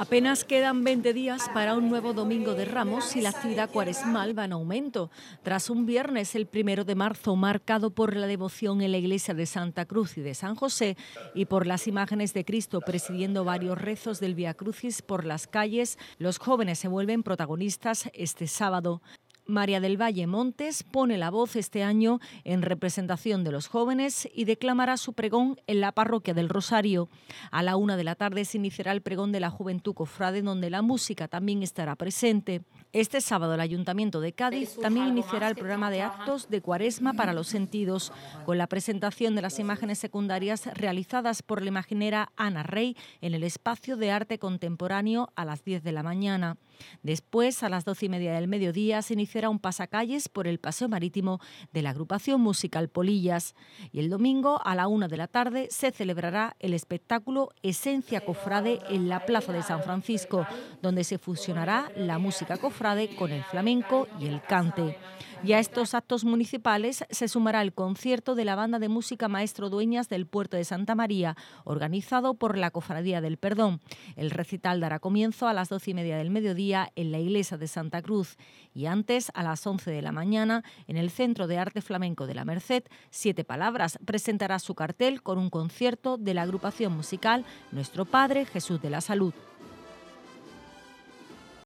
Apenas quedan 20 días para un nuevo domingo de ramos y la actividad cuaresmal va en aumento. Tras un viernes, el primero de marzo, marcado por la devoción en la iglesia de Santa Cruz y de San José y por las imágenes de Cristo presidiendo varios rezos del Via Crucis por las calles, los jóvenes se vuelven protagonistas este sábado. María del Valle Montes pone la voz este año en representación de los jóvenes y declamará su pregón en la parroquia del Rosario. A la una de la tarde se iniciará el pregón de la Juventud Cofrade, donde la música también estará presente. Este sábado el Ayuntamiento de Cádiz también iniciará el programa de actos de Cuaresma para los sentidos, con la presentación de las imágenes secundarias realizadas por la imaginera Ana Rey en el espacio de arte contemporáneo a las 10 de la mañana. Después, a las doce y media del mediodía, se iniciará un pasacalles por el paseo marítimo de la agrupación musical Polillas. Y el domingo a la una de la tarde se celebrará el espectáculo Esencia Cofrade en la Plaza de San Francisco, donde se fusionará la música cofrade con el flamenco y el cante. Y a estos actos municipales se sumará el concierto de la banda de música Maestro Dueñas del Puerto de Santa María, organizado por la Cofradía del Perdón. El recital dará comienzo a las doce y media del mediodía en la iglesia de Santa Cruz y antes a las 11 de la mañana en el Centro de Arte Flamenco de la Merced, Siete Palabras presentará su cartel con un concierto de la agrupación musical Nuestro Padre Jesús de la Salud.